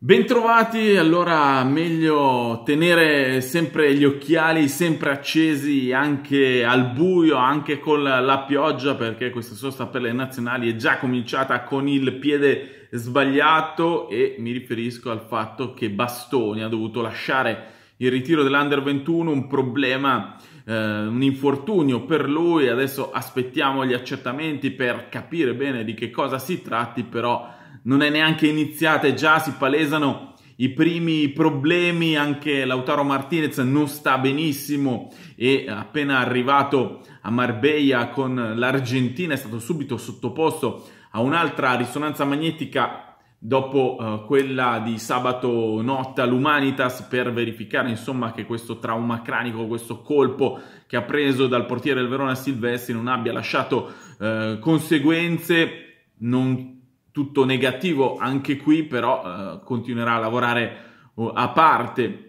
Bentrovati, allora meglio tenere sempre gli occhiali sempre accesi anche al buio, anche con la pioggia perché questa sosta per le nazionali è già cominciata con il piede sbagliato e mi riferisco al fatto che Bastoni ha dovuto lasciare il ritiro dell'Under 21, un problema, eh, un infortunio per lui, adesso aspettiamo gli accertamenti per capire bene di che cosa si tratti però non è neanche iniziata e già si palesano i primi problemi, anche Lautaro Martinez non sta benissimo e appena arrivato a Marbella con l'Argentina è stato subito sottoposto a un'altra risonanza magnetica dopo eh, quella di sabato notte all'Umanitas per verificare insomma che questo trauma cranico, questo colpo che ha preso dal portiere del Verona Silvestri non abbia lasciato eh, conseguenze non tutto negativo anche qui, però eh, continuerà a lavorare eh, a parte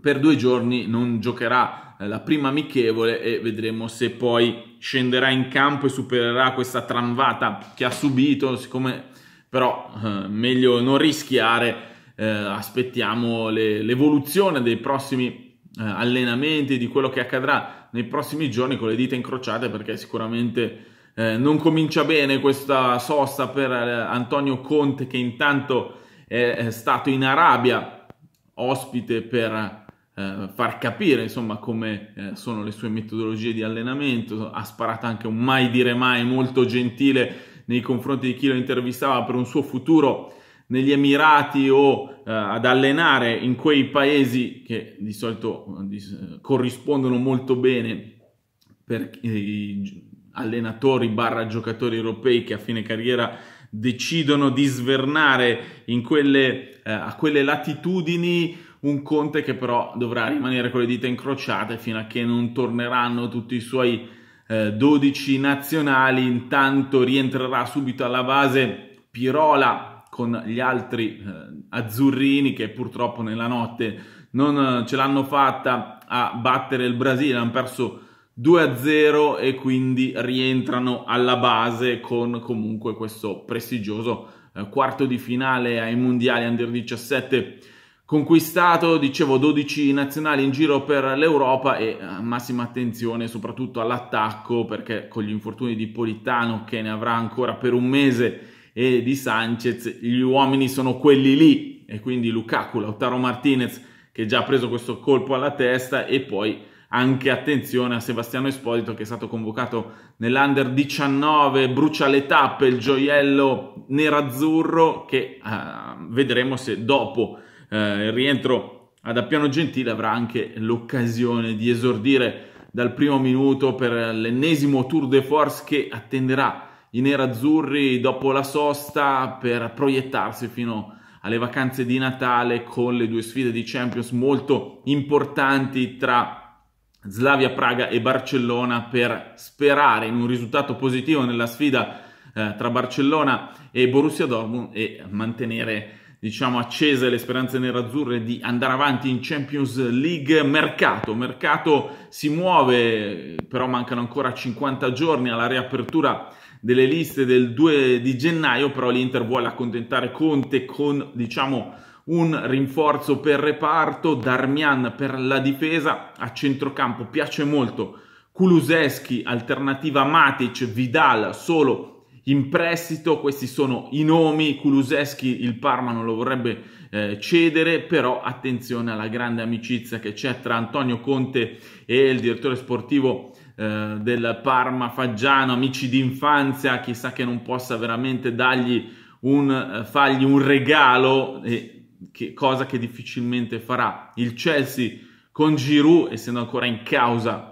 per due giorni, non giocherà eh, la prima amichevole e vedremo se poi scenderà in campo e supererà questa tramvata che ha subito, siccome però eh, meglio non rischiare, eh, aspettiamo le, l'evoluzione dei prossimi eh, allenamenti, di quello che accadrà nei prossimi giorni con le dita incrociate perché sicuramente eh, non comincia bene questa sosta per eh, Antonio Conte che intanto è stato in Arabia ospite per eh, far capire insomma come eh, sono le sue metodologie di allenamento ha sparato anche un mai dire mai molto gentile nei confronti di chi lo intervistava per un suo futuro negli Emirati o eh, ad allenare in quei paesi che di solito eh, corrispondono molto bene per i allenatori barra giocatori europei che a fine carriera decidono di svernare quelle, eh, a quelle latitudini un Conte che però dovrà rimanere con le dita incrociate fino a che non torneranno tutti i suoi eh, 12 nazionali, intanto rientrerà subito alla base Pirola con gli altri eh, azzurrini che purtroppo nella notte non eh, ce l'hanno fatta a battere il Brasile, hanno perso 2 a 0 e quindi rientrano alla base con comunque questo prestigioso eh, quarto di finale ai mondiali under 17 conquistato, dicevo 12 nazionali in giro per l'Europa e eh, massima attenzione soprattutto all'attacco perché con gli infortuni di Politano che ne avrà ancora per un mese e di Sanchez gli uomini sono quelli lì e quindi Lukaku, Lautaro Martinez che già ha preso questo colpo alla testa e poi anche attenzione a Sebastiano Esposito che è stato convocato nell'Under 19, brucia le tappe, il gioiello nerazzurro che uh, vedremo se dopo uh, il rientro ad Appiano Gentile avrà anche l'occasione di esordire dal primo minuto per l'ennesimo tour de force che attenderà i nerazzurri dopo la sosta per proiettarsi fino alle vacanze di Natale con le due sfide di Champions molto importanti tra Slavia Praga e Barcellona per sperare in un risultato positivo nella sfida eh, tra Barcellona e Borussia Dortmund e mantenere diciamo accese le speranze nerazzurre di andare avanti in Champions League mercato mercato si muove però mancano ancora 50 giorni alla riapertura delle liste del 2 di gennaio però l'Inter vuole accontentare Conte con diciamo un rinforzo per reparto, Darmian per la difesa, a centrocampo piace molto Kuluseschi, alternativa Matic, Vidal solo in prestito, questi sono i nomi, Kuluseschi il Parma non lo vorrebbe eh, cedere, però attenzione alla grande amicizia che c'è tra Antonio Conte e il direttore sportivo eh, del Parma Faggiano, amici d'infanzia, chissà che non possa veramente dargli un, eh, fargli un regalo e che, cosa che difficilmente farà. Il Chelsea con Giroud, essendo ancora in causa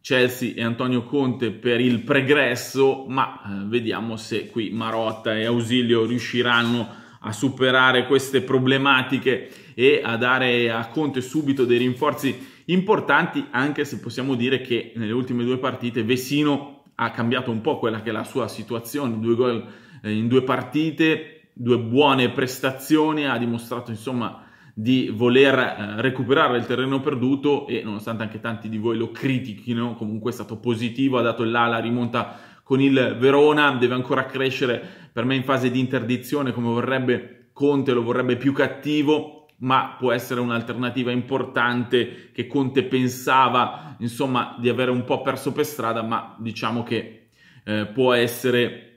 Chelsea e Antonio Conte per il pregresso, ma eh, vediamo se qui Marotta e Ausilio riusciranno a superare queste problematiche e a dare a Conte subito dei rinforzi importanti, anche se possiamo dire che nelle ultime due partite Vesino ha cambiato un po' quella che è la sua situazione, due gol eh, in due partite, due buone prestazioni, ha dimostrato insomma di voler eh, recuperare il terreno perduto e nonostante anche tanti di voi lo critichino, comunque è stato positivo, ha dato l'ala, rimonta con il Verona, deve ancora crescere per me in fase di interdizione come vorrebbe Conte, lo vorrebbe più cattivo, ma può essere un'alternativa importante che Conte pensava insomma di avere un po' perso per strada, ma diciamo che eh, può essere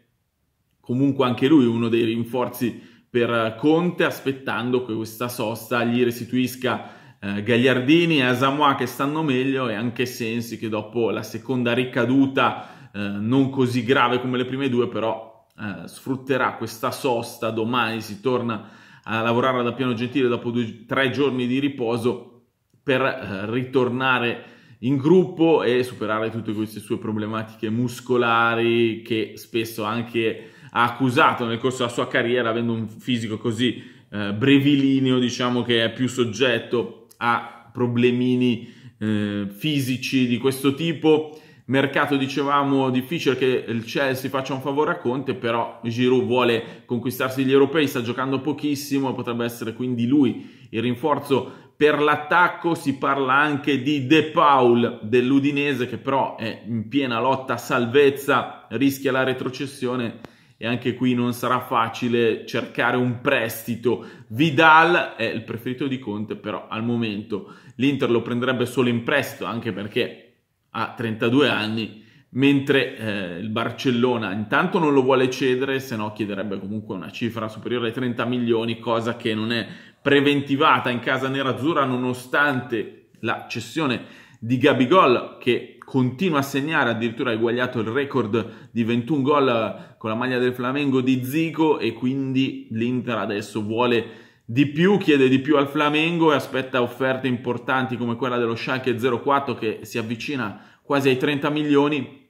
comunque anche lui uno dei rinforzi per Conte, aspettando che questa sosta gli restituisca eh, Gagliardini e Asamoah che stanno meglio e anche Sensi che dopo la seconda ricaduta eh, non così grave come le prime due, però eh, sfrutterà questa sosta, domani si torna a lavorare da piano gentile dopo due, tre giorni di riposo per eh, ritornare in gruppo e superare tutte queste sue problematiche muscolari che spesso anche ha accusato nel corso della sua carriera avendo un fisico così eh, brevilineo diciamo che è più soggetto a problemini eh, fisici di questo tipo mercato dicevamo difficile che il Chelsea faccia un favore a Conte però Giroud vuole conquistarsi gli europei sta giocando pochissimo potrebbe essere quindi lui il rinforzo per l'attacco si parla anche di De Paul dell'Udinese che però è in piena lotta a salvezza, rischia la retrocessione e anche qui non sarà facile cercare un prestito. Vidal è il preferito di Conte però al momento l'Inter lo prenderebbe solo in prestito anche perché ha 32 anni mentre eh, il Barcellona intanto non lo vuole cedere se no chiederebbe comunque una cifra superiore ai 30 milioni cosa che non è preventivata in casa nerazzurra nonostante la cessione di Gabigol che continua a segnare, addirittura ha eguagliato il record di 21 gol eh, con la maglia del Flamengo di Zico e quindi l'Inter adesso vuole di più, chiede di più al Flamengo e aspetta offerte importanti come quella dello Schalke 04 che si avvicina quasi ai 30 milioni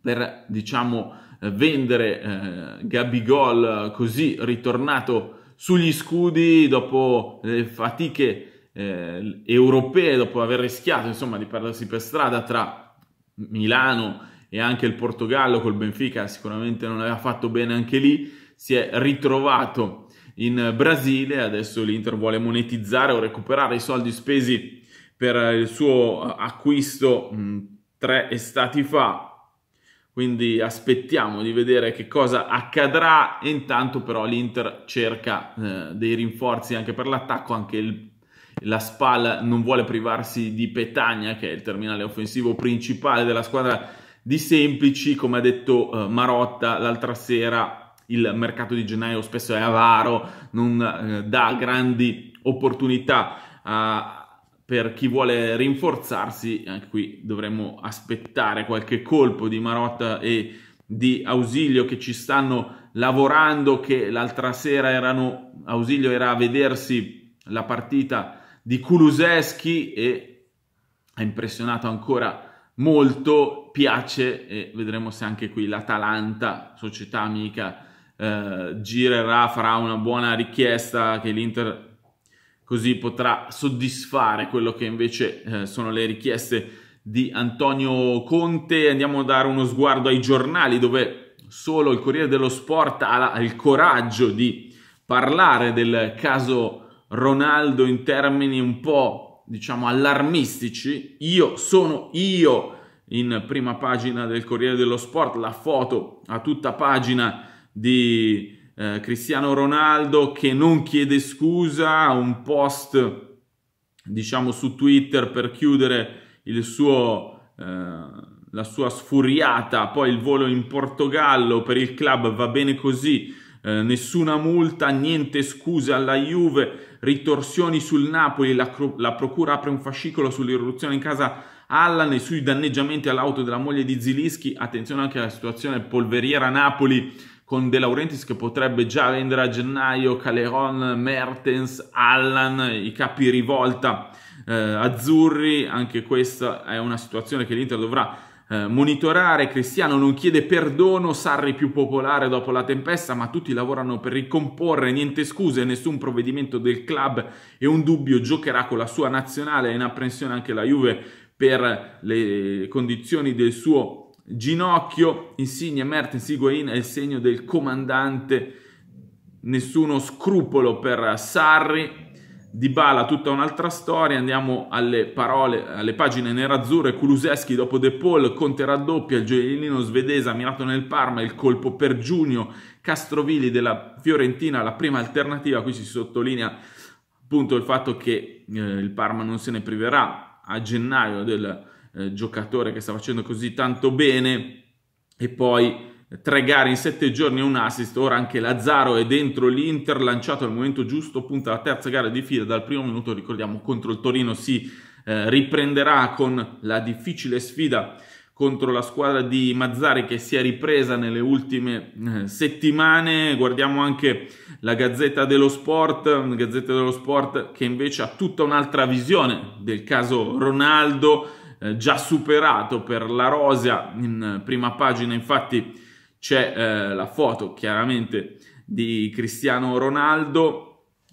per diciamo eh, vendere eh, Gabigol eh, così ritornato sugli scudi dopo le fatiche eh, europee, dopo aver rischiato insomma, di perdersi per strada tra Milano e anche il Portogallo col Benfica, sicuramente non aveva fatto bene anche lì, si è ritrovato in Brasile, adesso l'Inter vuole monetizzare o recuperare i soldi spesi per il suo acquisto mh, mm, tre estati fa, quindi aspettiamo di vedere che cosa accadrà. Intanto però l'Inter cerca eh, dei rinforzi anche per l'attacco, anche il, la Spal non vuole privarsi di Petagna, che è il terminale offensivo principale della squadra di semplici. Come ha detto eh, Marotta l'altra sera, il mercato di gennaio spesso è avaro, non eh, dà grandi opportunità a, per chi vuole rinforzarsi, anche qui dovremmo aspettare qualche colpo di Marotta e di Ausilio che ci stanno lavorando, che l'altra sera erano, Ausilio era a vedersi la partita di Kuluseschi e ha impressionato ancora molto, piace e vedremo se anche qui l'Atalanta, società amica, eh, girerà, farà una buona richiesta che l'Inter così potrà soddisfare quello che invece eh, sono le richieste di Antonio Conte. Andiamo a dare uno sguardo ai giornali dove solo il Corriere dello Sport ha, la, ha il coraggio di parlare del caso Ronaldo in termini un po' diciamo allarmistici. Io sono io in prima pagina del Corriere dello Sport, la foto a tutta pagina di eh, Cristiano Ronaldo che non chiede scusa, un post diciamo su Twitter per chiudere il suo, eh, la sua sfuriata, poi il volo in Portogallo per il club va bene così, eh, nessuna multa, niente scuse alla Juve, ritorsioni sul Napoli, la, la procura apre un fascicolo sull'irruzione in casa Allan e sui danneggiamenti all'auto della moglie di Zilischi, attenzione anche alla situazione polveriera Napoli con De Laurentiis che potrebbe già vendere a gennaio Caleron, Mertens, Allan, i capi rivolta eh, azzurri, anche questa è una situazione che l'Inter dovrà eh, monitorare, Cristiano non chiede perdono, Sarri più popolare dopo la tempesta, ma tutti lavorano per ricomporre, niente scuse, nessun provvedimento del club e un dubbio giocherà con la sua nazionale, è in apprensione anche la Juve per le condizioni del suo Ginocchio, Insigne, Mertens, Higuain è il segno del comandante, nessuno scrupolo per Sarri, di Bala tutta un'altra storia, andiamo alle parole, alle pagine nerazzurre, Kuluseschi dopo De Paul, Conte raddoppia, il gioiellino svedese ammirato nel Parma, il colpo per Giugno, Castrovilli della Fiorentina, la prima alternativa, qui si sottolinea appunto il fatto che eh, il Parma non se ne priverà a gennaio del eh, giocatore che sta facendo così tanto bene e poi tre gare in sette giorni e un assist, ora anche Lazzaro è dentro l'Inter, lanciato al momento giusto, punta alla terza gara di fila dal primo minuto, ricordiamo contro il Torino si eh, riprenderà con la difficile sfida contro la squadra di Mazzari che si è ripresa nelle ultime eh, settimane. Guardiamo anche la Gazzetta dello Sport, Gazzetta dello Sport che invece ha tutta un'altra visione del caso Ronaldo eh, già superato per la Rosa. In prima pagina infatti c'è eh, la foto chiaramente di Cristiano Ronaldo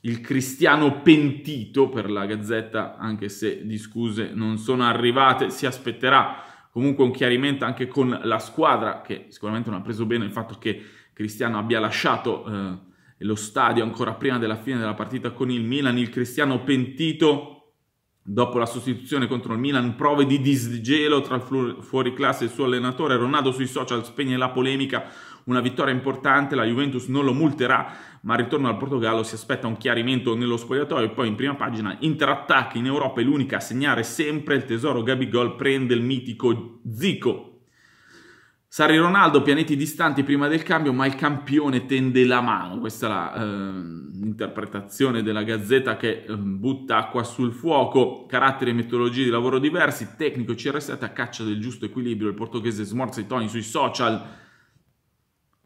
il cristiano pentito per la Gazzetta, anche se di scuse non sono arrivate, si aspetterà comunque un chiarimento anche con la squadra, che sicuramente non ha preso bene il fatto che Cristiano abbia lasciato eh, lo stadio ancora prima della fine della partita con il Milan, il cristiano pentito Dopo la sostituzione contro il Milan, prove di disgelo tra il fuori classe e il suo allenatore. Ronaldo sui social spegne la polemica. Una vittoria importante, la Juventus non lo multerà, ma al ritorno al Portogallo si aspetta un chiarimento nello spogliatoio. E poi in prima pagina, interattacchi in Europa è l'unica a segnare sempre. Il tesoro Gabigol prende il mitico Zico Sarri Ronaldo, pianeti distanti prima del cambio, ma il campione tende la mano. Questa è l'interpretazione ehm, eh, della Gazzetta che ehm, butta acqua sul fuoco. Caratteri e metodologie di lavoro diversi, tecnico CR7 a caccia del giusto equilibrio, il portoghese smorza i toni sui social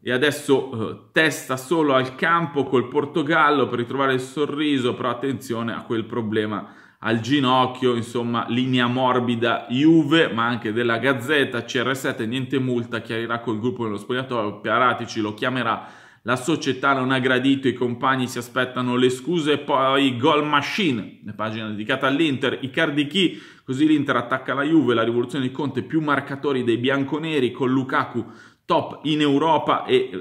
e adesso eh, testa solo al campo col Portogallo per ritrovare il sorriso, però attenzione a quel problema al ginocchio, insomma linea morbida Juve ma anche della Gazzetta, CR7 niente multa, chiarirà col gruppo nello spogliatoio, Paratici lo chiamerà, la società non ha gradito, i compagni si aspettano le scuse, poi Goal Machine, pagina dedicata all'Inter, Icardi Chi, così l'Inter attacca la Juve, la rivoluzione di Conte, più marcatori dei bianconeri con Lukaku top in Europa e eh,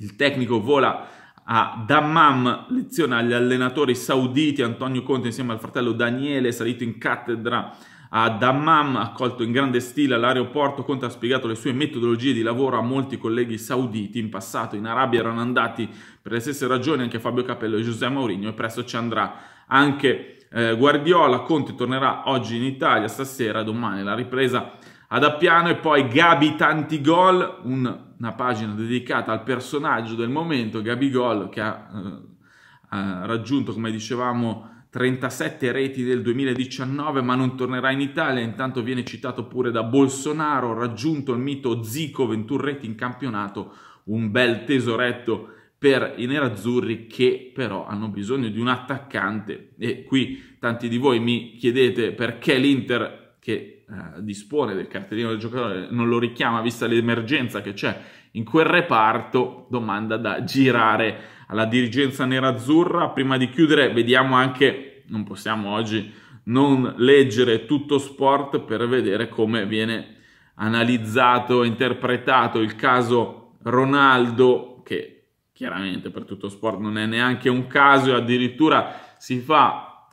il tecnico vola a Dammam, lezione agli allenatori sauditi, Antonio Conte insieme al fratello Daniele è salito in cattedra a Dammam, accolto in grande stile all'aeroporto, Conte ha spiegato le sue metodologie di lavoro a molti colleghi sauditi. In passato in Arabia erano andati per le stesse ragioni anche Fabio Capello e Giuseppe Mourinho e presto ci andrà anche eh, Guardiola. Conte tornerà oggi in Italia, stasera, domani la ripresa ad Appiano e poi Gabi Tanti Gol, un, una pagina dedicata al personaggio del momento, Gabi Gol, che ha, eh, ha raggiunto, come dicevamo, 37 reti del 2019, ma non tornerà in Italia. Intanto viene citato pure da Bolsonaro, raggiunto il mito Zico, 21 reti in campionato, un bel tesoretto per i nerazzurri che però hanno bisogno di un attaccante. E qui tanti di voi mi chiedete perché l'Inter, che eh, dispone del cartellino del giocatore non lo richiama vista l'emergenza che c'è in quel reparto, domanda da girare alla dirigenza nerazzurra. Prima di chiudere, vediamo anche, non possiamo oggi non leggere tutto sport per vedere come viene analizzato, interpretato il caso Ronaldo, che chiaramente per tutto sport non è neanche un caso, addirittura si fa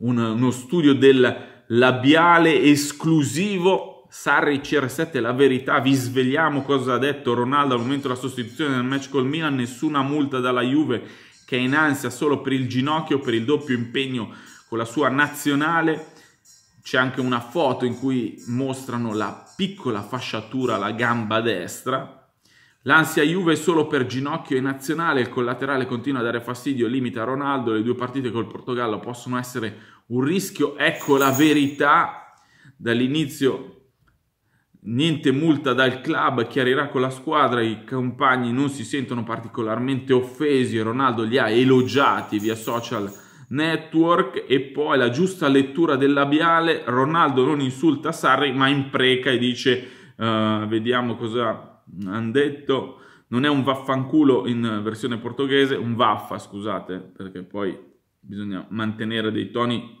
un, uno studio del labiale esclusivo. Sarri CR7, la verità, vi svegliamo cosa ha detto Ronaldo al momento della sostituzione nel match col Milan, nessuna multa dalla Juve che è in ansia solo per il ginocchio, per il doppio impegno con la sua nazionale. C'è anche una foto in cui mostrano la piccola fasciatura alla gamba destra, L'ansia Juve solo per ginocchio e nazionale, il collaterale continua a dare fastidio, limita Ronaldo, le due partite col Portogallo possono essere un rischio, ecco la verità, dall'inizio niente multa dal club, chiarirà con la squadra, i compagni non si sentono particolarmente offesi, Ronaldo li ha elogiati via social network e poi la giusta lettura del labiale, Ronaldo non insulta Sarri ma impreca e dice uh, vediamo cosa hanno detto, non è un vaffanculo in versione portoghese, un vaffa scusate perché poi bisogna mantenere dei toni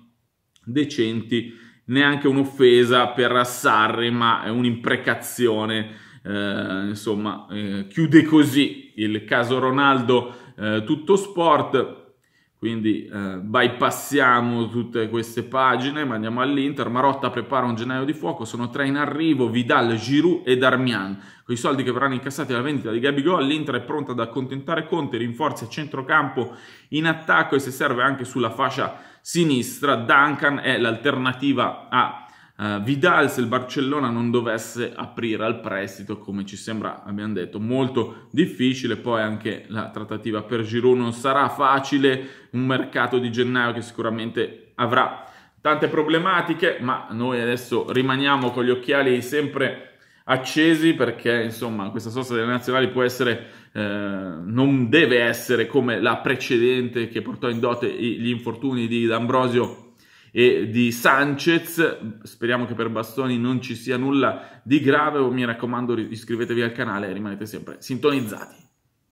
decenti, neanche un'offesa per Sarri, ma è un'imprecazione. Eh, insomma, eh, chiude così il caso Ronaldo, eh, tutto sport quindi eh, bypassiamo tutte queste pagine, ma andiamo all'Inter, Marotta prepara un gennaio di fuoco, sono tre in arrivo, Vidal, Giroud e Darmian. Con i soldi che verranno incassati dalla vendita di Gabigol, l'Inter è pronta ad accontentare Conte, rinforzi a centrocampo in attacco e se serve anche sulla fascia sinistra, Duncan è l'alternativa a Uh, Vidal se il Barcellona non dovesse aprire al prestito, come ci sembra, abbiamo detto, molto difficile, poi anche la trattativa per Giroud non sarà facile, un mercato di gennaio che sicuramente avrà tante problematiche, ma noi adesso rimaniamo con gli occhiali sempre accesi perché insomma questa sosta delle nazionali può essere eh, non deve essere come la precedente che portò in dote gli infortuni di D'Ambrosio e di Sanchez. Speriamo che per Bastoni non ci sia nulla di grave. Mi raccomando, iscrivetevi al canale e rimanete sempre sintonizzati.